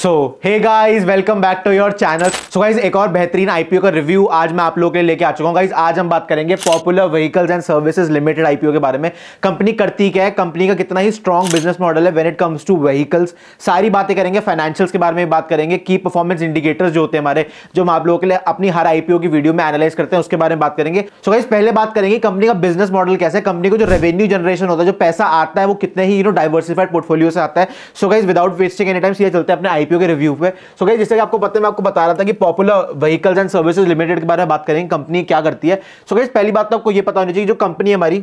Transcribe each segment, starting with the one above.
So hey guys welcome back to your channel so guys एक और बेहतरीन IPO का रिव्यू आज मैं आप लोगों के लिए लेके आ चुका हूँ गाइज आज हम बात करेंगे popular vehicles and services limited IPO के बारे में कंपनी करती क्या है कंपनी का कितना ही स्ट्रॉन्ग बिजनेस मॉडल है when it comes to vehicles सारी बातें करेंगे फाइनेंशियल्स के बारे में बात करेंगे की परफॉर्मेंस इंडिकेटर्स जो होते हैं हमारे जो हम आप लोगों के लिए अपनी हर आईपीओ की वीडियो में एनालाइज करते हैं उसके बारे में बात करेंगे सो गाइज पहले बात करेंगे कंपनी का बिजनेस मॉडल कैसे कंपनी को जो रेवेन्यू जनरेशन होता है जो पैसा आता है वो कितने ही यू नो डाइवर्सिफाइड पोर्टफोलियो से आता है so guys without wasting any time सीधे चलते हैं अपने आईपीओ के रिव्यू पे सो गई जैसे कि आपको पता है मैं आपको बता रहा था कि popular vehicles and services limited के बारे में बात करेंगे कंपनी क्या करती है सो गई पहली बात तो आपको ये पता होनी चाहिए जो कंपनी हमारी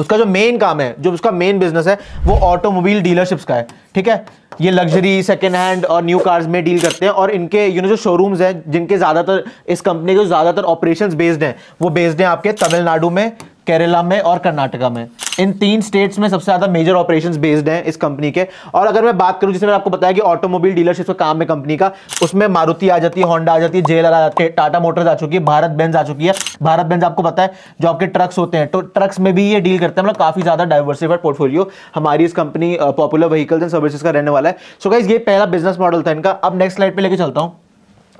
उसका जो मेन काम है जो उसका मेन बिजनेस है वो ऑटोमोबाइल डीलरशिप्स का है ठीक है ये लग्जरी सेकेंड हैंड और न्यू कार्स में डील करते हैं और इनके यू नो जो शोरूम्स हैं जिनके ज़्यादातर इस कंपनी के ज़्यादातर ऑपरेशंस बेस्ड हैं वो बेस्ड हैं आपके तमिलनाडु में केरला में और कर्नाटका में इन तीन स्टेट्स में सबसे ज़्यादा मेजर ऑपरेशंस बेस्ड हैं इस कंपनी के और अगर मैं बात करूं जिसमें मैंने आपको बताया कि ऑटोमोबाइल डीलरशिप का काम है कंपनी का उसमें मारुति आ जाती है होंडा आ जाती है जेलर आ जाती है टाटा मोटर्स आ चुकी है भारत बेंज आ चुकी है भारत बेंज आपको पता है जो आपके ट्रक्स होते हैं तो ट्रक्स में भी ये डील करते हैं मतलब काफ़ी ज़्यादा डाइवर्सिफाइड पोर्टफोलियो हमारी इस company popular vehicles and services का रहने वाला है सो so गाइज ये पहला बिजनेस मॉडल था इनका अब नेक्स्ट स्लाइड पर लेकर चलता हूँ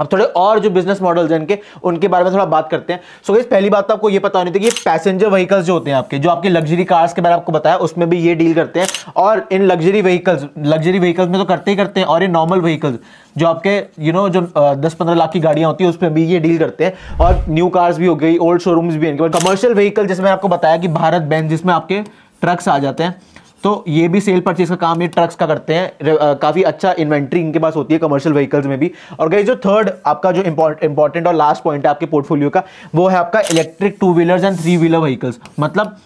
अब थोड़े और जो बिजनेस मॉडल्स हैं इनके उनके बारे में थोड़ा बात करते हैं सो so, पहली बात तो आपको ये पता होनी थी कि ये पैसेंजर व्हीकल्स जो होते हैं आपके जो आपके लग्जरी कार्स के बारे में आपको बताया उसमें भी ये डील करते हैं और इन लग्जरी व्हीकल्स लग्जरी व्हीकल्स में तो करते ही करते हैं और ये नॉर्मल व्हीकल्स जो आपके यू you नो know, जो दस पंद्रह लाख की गाड़ियाँ होती है उसमें भी ये डील करते हैं और न्यू कार्स भी हो गई ओल्ड शोरूम्स भी इनके कमर्शियल व्हीकल जैसे आपको बताया कि भारत बैंक जिसमें आपके ट्रक्स आ जाते हैं तो ये भी सेल परचेज का काम ये ट्रक्स का करते हैं काफ़ी अच्छा इन्वेंट्री इनके पास होती है कमर्शियल व्हीकल्स में भी और गई जो थर्ड आपका जो इंपॉर्टेंट और लास्ट पॉइंट है आपके पोर्टफोलियो का वो है आपका electric two wheelers and three wheeler vehicles मतलब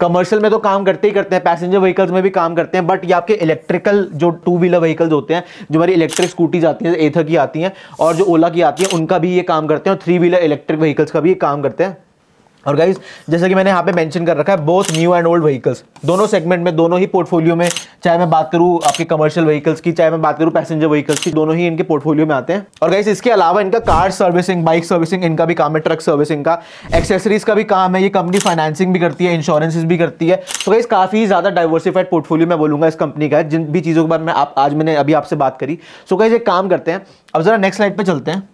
कमर्शियल में तो काम करते ही करते हैं पैसेंजर व्हीकल्स में भी काम करते हैं बट ये आपके इलेक्ट्रिकल जो टू व्हीलर व्हीकल्स होते हैं जो हमारी इलेक्ट्रिक स्कूटीज आती हैं एथर की आती हैं और जो ओला की आती हैं उनका भी ये काम करते हैं और थ्री व्हीलर इलेक्ट्रिक व्हीकल्स का भी ये काम करते हैं और गाइज जैसे कि मैंने यहाँ पे मेंशन कर रखा है both new and old vehicles दोनों सेगमेंट में दोनों ही पोर्टफोलियो में चाहे मैं बात करूँ आपके कमर्शियल व्हीकल्स की चाहे मैं बात करूँ पैसेंजर व्हीकल्स की दोनों ही इनके पोर्टफोलियो में आते हैं और गाइज इसके अलावा इनका कार सर्विसिंग बाइक सर्विसिंग इनका भी काम है ट्रक सर्विसिंग का एक्सेसरीज का भी काम है ये कंपनी फाइनेंसिंग भी करती है इंश्योरेंसेज भी करती है तो गाइज काफ़ी ज़्यादा डाइवर्सिफाइड पोर्टफोलियो मैं बोलूँगा इस कंपनी का जिन भी चीज़ों के बारे में आप आज मैंने अभी आपसे बात करी सो गाइज एक काम करते हैं अब ज़रा नेक्स्ट स्लाइड पर चलते हैं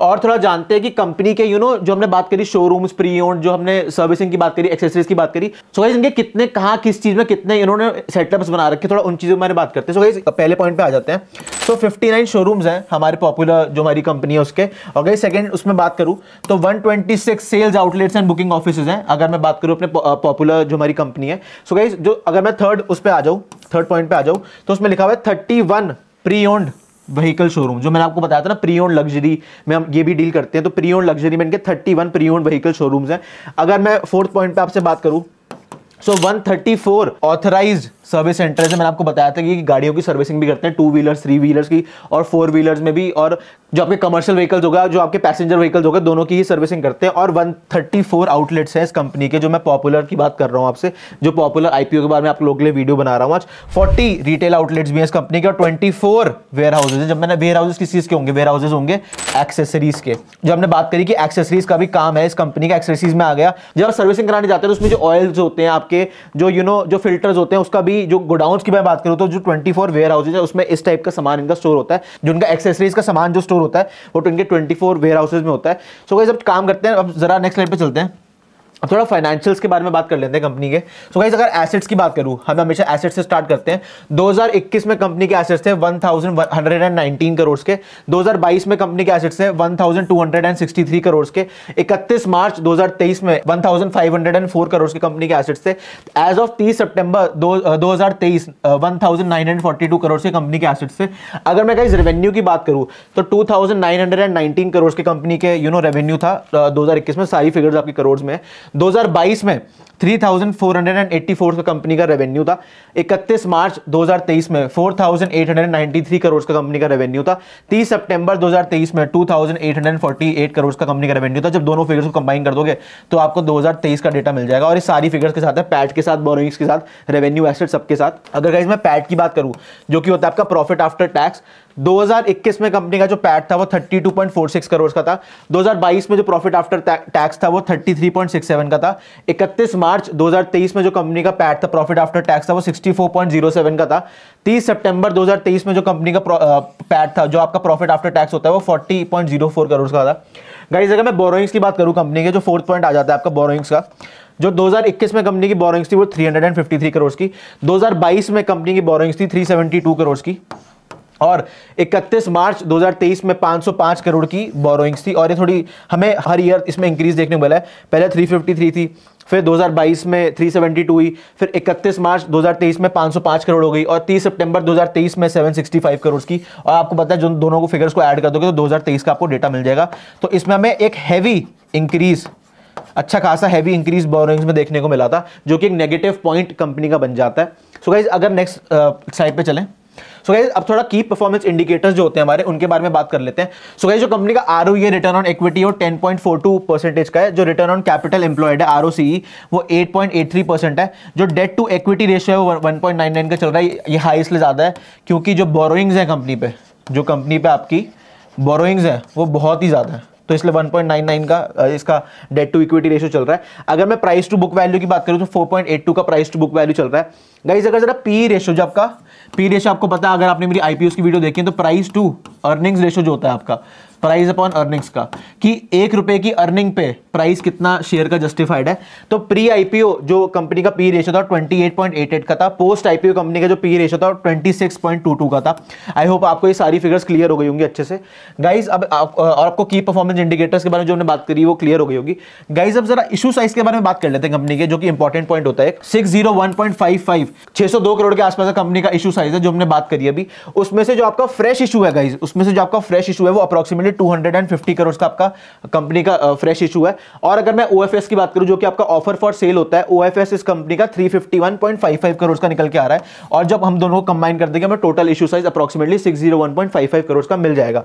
और थोड़ा जानते हैं कि कंपनी के यू नो जो हमने बात करी शोरूम्स प्री ओन जो हमने सर्विसिंग की बात करी एक्सेसरीज की बात करी सो गाइस इनके कितने कहाँ किस चीज़ में कितने इन्होंने सेटअप्स बना रखे थोड़ा उन चीज़ों में बात करते हैं सो गाइस पहले पॉइंट पे आ जाते हैं सो फिफ्टी नाइन शोरूम्स हैं हमारे पॉपुलर जो हमारी कंपनी है उसके और गई सेकेंड उसमें बात करूँ तो one twenty six sales outlets and booking office हैं अगर मैं बात करूँ अपने पॉपुलर जो हमारी कंपनी है सो so गाइज जो अगर मैं थर्ड उस पर आ जाऊँ थर्ड पॉइंट पर आ जाऊँ तो उसमें लिखा हुआ है thirty one pre owned vehicle showroom जो मैंने आपको बताया था ना प्री ओन लग्जरी में हम ये भी डील करते हैं तो प्री ओन लग्जरी में इनके thirty one pre own vehicle showrooms हैं अगर मैं फोर्थ पॉइंट पे आपसे बात करूं so one thirty four authorise service centre से मैंने आपको बताया था कि गाड़ियों की सर्विसिंग भी करते हैं टू व्हीलर्स थ्री व्हीलर्स की और फोर व्हीलर्स में भी और जो आपके कमर्शियल व्हीकल्स होगा जो आपके पैसेंजर व्हीकल्स होगा दोनों की ही सर्विसिंग करते हैं और 134 आउटलेट्स हैं इस कंपनी के जो मैं पॉपुलर की बात कर रहा हूँ आपसे जो पॉपुलर आईपीओ के बारे में आप लोगों के लिए वीडियो बना रहा हूँ आज फोर्टी रिटेल आउटलेट्स भी हैं इस कंपनी के और ट्वेंटी फोर वेयर हाउसेज जब मैंने वेयर हाउसेज किस चीज़ के होंगे वेयर हाउसेज होंगे एक्सेसरीज के जो हमने बात करी कि एक्सेसरीज का भी काम है इस कंपनी का एक्सेसरीज में आ गया जब सर्विसिंग कराने जाते हैं तो उसमें जो ऑयल्स होते हैं आपके जो यू नो जो फिल्टर्स होते हैं उसका भी अभी जो गोडाउन की मैं बात करूँ तो जो ट्वेंटी फोर वेयर हाउसेज है उसमें इस टाइप का सामान इनका स्टोर होता है जो इनका एक्सेसरीज का सामान जो स्टोर होता है वो तो इनके ट्वेंटी फोर वेयर हाउसेज में होता है सो so, गाइज अब काम करते हैं अब जरा नेक्स्ट लाइन पर चलते हैं थोड़ा फाइनेंशियल्स के बारे में बात कर लेते हैं कंपनी के सो so अगर एसेट्स की बात करूँ हम हमेशा एसेट्स से स्टार्ट करते हैं 2021 में कंपनी के एसेट्स थे 1119 करोड़ के 2022 में कंपनी के एसेट्स थे 1263 करोड़ के 31 मार्च 2023 में 1504 करोड़ के कंपनी के एसेट्स थे एज ऑफ 30 सितंबर 2023 1942 करोड़ के कंपनी के एसेट्स थे अगर मैं गाइस रेवेन्यू की बात करूँ तो 2919 करोड़ के कंपनी के यू नो रेवेन्यू था 2021 में सारी फिगर्स आपकी करोड़ में 2022 में 3,484 का कंपनी का रेवेन्यू था 31 मार्च 2023 में 4,893 करोड़ का कंपनी का रेवेन्यू था 30 सितंबर 2023 में 2,848 करोड़ का कंपनी का रेवेन्यू था जब दोनों फिगर्स को कंबाइन कर दोगे तो आपको 2023 का डेटा मिल जाएगा और ये सारी फिगर्स के साथ है पैट के साथ बोरोइंग्स के साथ रेवेन्यू एसेट सबके साथ अगर मैं पैट की बात करूँ जो कि होता है आपका प्रॉफिट आफ्टर टैक्स 2021 में कंपनी का जो पैट था वो 32.46 करोड़ का था 2022 में जो प्रॉफिट आफ्टर टैक्स था वो 33.67 का था 31 मार्च 2023 में जो कंपनी का पैट था प्रॉफिट आफ्टर टैक्स था वो 64.07 का था 30 सितंबर 2023 में जो कंपनी का पैट था जो आपका प्रॉफिट आफ्टर टैक्स होता है वो 40.04 करोड़ का था गाइज अगर मैं बोरोइंग्स की बात करूँ कंपनी के जो फोर्थ पॉइंट आ जाता है आपका बोरोइंग्स का जो 2021 में कंपनी की बोरोइंग्स थी वो 353 करोड़ की 2022 में कंपनी की बोरोइंग्स थी 372 करोड़ की और 31 मार्च 2023 में 505 करोड़ की बोरोइंग्स थी और ये थोड़ी हमें हर ईयर इसमें इंक्रीज देखने को मिला है पहले 353 थी फिर 2022 में 372 हुई फिर 31 मार्च 2023 में 505 करोड़ हो गई और 30 सितंबर 2023 में 765 करोड़ की और आपको पता है जो दोनों को फिगर्स को ऐड कर दोगे तो 2023 का आपको डेटा मिल जाएगा तो इसमें हमें एक हैवी इंक्रीज अच्छा खासा हैवी इंक्रीज बोरोइंग्स में देखने को मिला था जो कि एक नेगेटिव पॉइंट कंपनी का बन जाता है सो so गाइज अगर नेक्स्ट साइड पर चलें सो गाइज अब थोड़ा की परफॉर्मेंस इंडिकेटर्स जो होते हैं हमारे उनके बारे में बात कर लेते हैं सो गाइज जो कंपनी का आर ये रिटर्न ऑन इक्विटी और टू परसेंटेज का है जो रिटर्न ऑन कैपिटल एम्प्लॉयड है आर e, वो eight eight point three percent है जो डेट टू इक्विटी रेशियो है वो वन पॉइंट नाइन नाइन का चल रहा है ये हाई इसलिए ज़्यादा है क्योंकि जो बोरोइंग्स हैं कंपनी पे जो कंपनी पे आपकी बोरोइंग्स हैं वो बहुत ही ज़्यादा है तो इसलिए 1.99 का इसका डेट टू इक्विटी रेशियो चल रहा है अगर मैं प्राइस टू बुक वैल्यू की बात करूँ तो 4.82 का प्राइस टू बुक वैल्यू चल रहा है गाइज अगर जरा पी रेशियो e जो आपका पी रेशो आपको पता है अगर आपने मेरी आईपीओ की वीडियो देखी है तो प्राइस टू अर्निंग्स रेशो जो होता है आपका प्राइस अपॉन अर्निंग्स का कि एक रुपए की अर्निंग पे प्राइस कितना शेयर का जस्टिफाइड है तो प्री आईपीओ जो कंपनी का पी रेशो था 28.88 का था पोस्ट आईपीओ कंपनी का जो पी रेशो था 26.22 का था आई होप आपको ये सारी फिगर्स क्लियर हो गई होंगी अच्छे से गाइज अब आप, और आपको की परफॉर्मेंस इंडिकेटर्स के बारे में जो हमने बात करी वो क्लियर हो गई होगी गाइज अब जरा इशू साइज के बारे में बात कर लेते हैं कंपनी के जो कि इंपॉर्टेंट पॉइंट होता है six zero one point crore के आसपास कंपनी का इशू साइज है जो हमने बात करी अभी उसमें से जो आपका फ्रेश इशू है गाइज उसमें से जो आपका फ्रेश इशू है वो अप्रोक्सीमेटली 250 करोड़ का आपका कंपनी का फ्रेश इशू है और अगर मैं ओएफएस की बात करूं जो कि आपका ऑफर फॉर सेल होता है ओएफएस इस कंपनी का 351.55 करोड़ का निकल के आ रहा है और जब हम दोनों को कंबाइन कर देंगे हमें total issue size approximately 601.55 crore का मिल जाएगा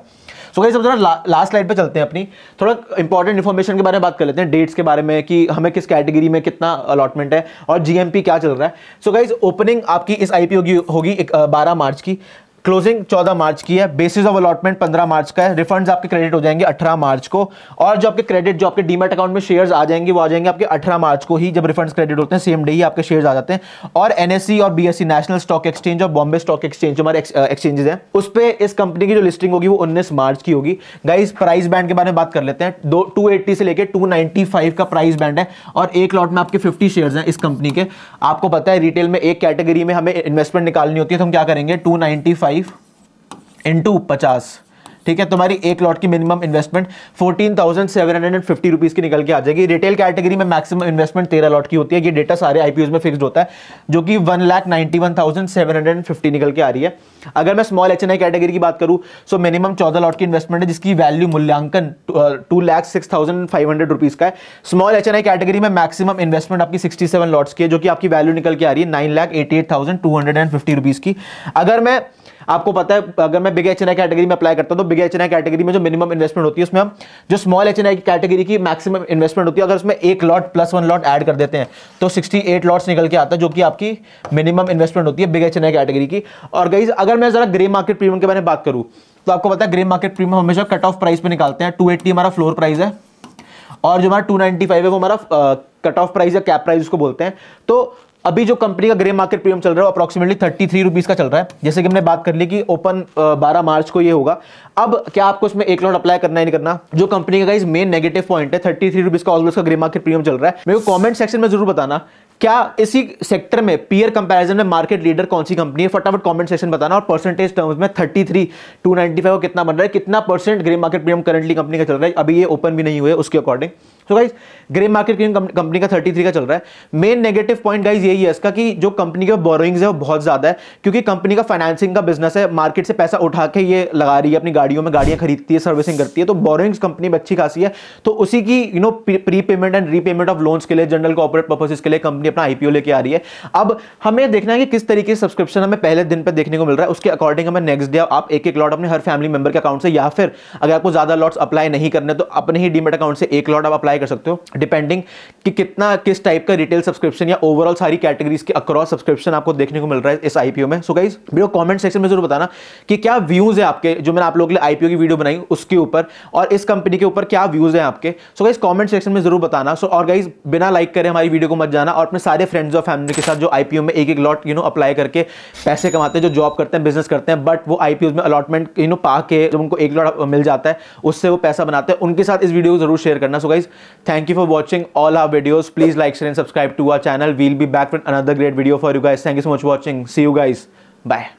सो गाइस अब जरा लास्ट स्लाइड पे चलते हैं अपनी थोड़ा इंपॉर्टेंट इन्फॉर्मेशन के बारे में बात कर लेते हैं डेट्स के बारे में कि हमें किस कैटेगरी में कितना अलॉटमेंट है और जीएमपी क्या चल रहा है सो गाइस ओपनिंग आपकी इस आईपीओ की होगी बारह मार्च की क्लोजिंग 14 मार्च की है बेसिस ऑफ अलॉटमेंट 15 मार्च का है रिफंड्स आपके क्रेडिट हो जाएंगे 18 मार्च को और जो आपके क्रेडिट जो आपके डीमेट अकाउंट में शेयर्स आ जाएंगे वो आ जाएंगे आपके 18 मार्च को ही जब रिफंड्स क्रेडिट होते हैं सेम डे ही आपके शेयर्स आ जाते हैं और एनएससी e और बीएससी नेशनल स्टॉक एक्सचेंज और बॉम्बे स्टॉक एक्सचेंज हमारे एक्सचेंजेस हैं उस पर इस कंपनी की जो लिस्टिंग होगी वो उन्नीस मार्च की होगी गाइस प्राइस बैंड के बारे में बात कर लेते हैं दो टू से लेकर टू का प्राइस बैंड है और एक लॉट में आपके फिफ्टी शेयर हैं इस कंपनी के आपको पता है रिटेल में एक कैटेगरी में हमें इन्वेस्टमेंट निकालनी होती है तो हम क्या करेंगे टू फाइव इंटू पचास ठीक है तुम्हारी एक लॉट की minimum investment fourteen thousand seven hundred and fifty rupees की निकल के आ जाएगी रिटेल कैटेगरी में मैक्सिमम इन्वेस्टमेंट तेरह लॉट की होती है ये डेटा सारे आईपीओ में फिक्स्ड होता है जो कि one lakh ninety one thousand seven hundred and fifty निकल के आ रही है अगर मैं स्मॉल एच कैटेगरी की बात करूँ सो मिनिमम चौदह लॉट की इन्वेस्टमेंट है जिसकी वैल्यू मूल्यांकन two lakh six thousand five hundred rupees का है स्मॉल एच कैटेगरी में मैक्सिमम इन्वेस्टमेंट आपकी सिक्सटी सेवन लॉट्स की है जो कि आपकी वैल्यू निकल के आ रही है nine lakh eighty eight thousand two hundred and fifty rupees की अगर मैं आपको पता है अगर मैं बिग एच एनआई कैटेगरी में अप्लाई करता हूं तो बिग एच एनआई कैटेगरी में जो मिनिमम इन्वेस्टमेंट होती है उसमें हम जो स्मॉल एच एनआई की कैटेगरी की मैक्सिमम इन्वेस्टमेंट होती है अगर उसमें एक lot plus one lot add कर देते हैं तो सिक्सटी एट लॉट्स निकल के आता है जो कि आपकी मिनिमम इन्वेस्टमेंट होती है बिग एच एनआई कैटेगरी की और गई अगर मैं जरा ग्रे मार्केट प्रीमियम के बारे में बात करूँ तो आपको पता है ग्रे मार्केट प्रीमियम हमेशा कट ऑफ प्राइस पर निकालते हैं 280 हमारा फ्लोर प्राइस है और जो हमारा 295 है वो हमारा कट ऑफ प्राइस या कैप प्राइस उसको बोलते हैं तो अभी जो कंपनी का ग्रे मार्केट प्रीमियम चल रहा है अप्रॉक्सीमेटली थर्टी थ्री रुपीज़ का चल रहा है जैसे कि हमने बात कर ली कि ओपन बारह मार्च को ये होगा अब क्या आपको इसमें एक लॉट अप्लाई करना है नहीं करना जो कंपनी का इस मेन नेगेटिव पॉइंट है थर्टी थ्री रुपीज़ का ऑलमोस्ट का ग्रे मार्केट प्रीमियम चल रहा है मेरे को कॉमेंट सेक्शन में जरूर बताना क्या इसी सेक्टर में पीयर कंपैरिजन में मार्केट लीडर कौन सी कंपनी है फटाफट कमेंट सेक्शन बताना और परसेंटेज टर्म्स में 33 295 को कितना बन रहा है कितना percent grey market premium currently company का चल रहा है अभी ये ओपन भी नहीं हुए उसके अकॉर्डिंग तो गाइज ग्रे मार्केट कंपनी का 33 का चल रहा है मेन नेगेटिव पॉइंट गाइज यही है इसका कि जो कंपनी का बोरोइंग्स है वो बहुत ज्यादा है क्योंकि कंपनी का फाइनेंसिंग का बिजनेस है मार्केट से पैसा उठा के ये लगा रही है अपनी गाड़ियों में गाड़ियां खरीदती है सर्विसिंग करती है तो बोरोइंग्स कंपनी में अच्छी खासी है तो उसी की you know pre payment and repayment of loans के लिए जनरल कॉपोरेट पर्पजेस के लिए कंपनी अपना आईपीओ लेके आ रही है अब हमें देखना है कि किस तरीके से सब्सक्रिप्शन हमें पहले दिन पर देखने को मिल रहा है उसके अकॉर्डिंग हमें नेक्स्ट डे आप एक एक लॉट अपने हर फैमिली मेंबर के अकाउंट से या फिर अगर आपको ज्यादा लॉट्स अप्लाई नहीं करने तो अपने ही डीमेट अकाउंट से एक लॉट आप अप्लाई कर सकते हो डिपेंडिंग कि कितना किस टाइप का रिटेल सब्सक्रिप्शन या ओवरऑल सारी कैटेगरीज के अक्रॉस सब्सक्रिप्शन आपको देखने को मिल रहा है इस आईपीओ में सो गाइज मेरे कॉमेंट सेक्शन में जरूर बताना कि क्या व्यूज है आपके जो मैंने आप लोगों के लिए आईपीओ की वीडियो बनाई उसके ऊपर और इस कंपनी के ऊपर क्या व्यूज है आपके सो गाइज कॉमेंट सेक्शन में जरूर बताना सो और गाइज बिना लाइक करें हमारी वीडियो को मत जाना और अपने सारे फ्रेंड्स और फैमिली के साथ जो आईपीओ में एक एक लॉट यू नो अप्लाई करके पैसे कमाते हैं जो जॉब करते हैं बिजनेस करते हैं बट वो आईपीओ में अलॉटमेंट यू नो पा के जब उनको एक लॉट मिल जाता है उससे वो पैसा बनाते हैं उनके साथ इस वीडियो को जरूर शेयर करना so guys Thank you for watching all our videos. Please like, share and subscribe to our channel. We'll be back with another great video for you guys. Thank you so much for watching. See you guys. Bye.